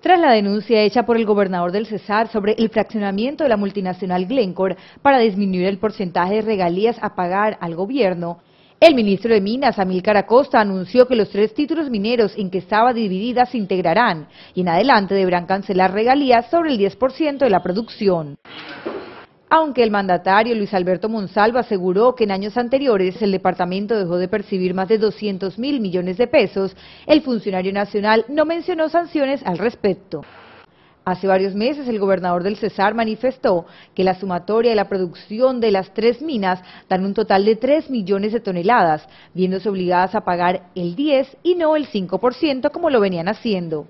Tras la denuncia hecha por el gobernador del Cesar sobre el fraccionamiento de la multinacional Glencore para disminuir el porcentaje de regalías a pagar al gobierno, el ministro de Minas, Amilcar Acosta, anunció que los tres títulos mineros en que estaba dividida se integrarán y en adelante deberán cancelar regalías sobre el 10% de la producción aunque el mandatario Luis Alberto Monsalva aseguró que en años anteriores el departamento dejó de percibir más de 200 mil millones de pesos, el funcionario nacional no mencionó sanciones al respecto. Hace varios meses el gobernador del Cesar manifestó que la sumatoria de la producción de las tres minas dan un total de 3 millones de toneladas, viéndose obligadas a pagar el 10 y no el 5% como lo venían haciendo.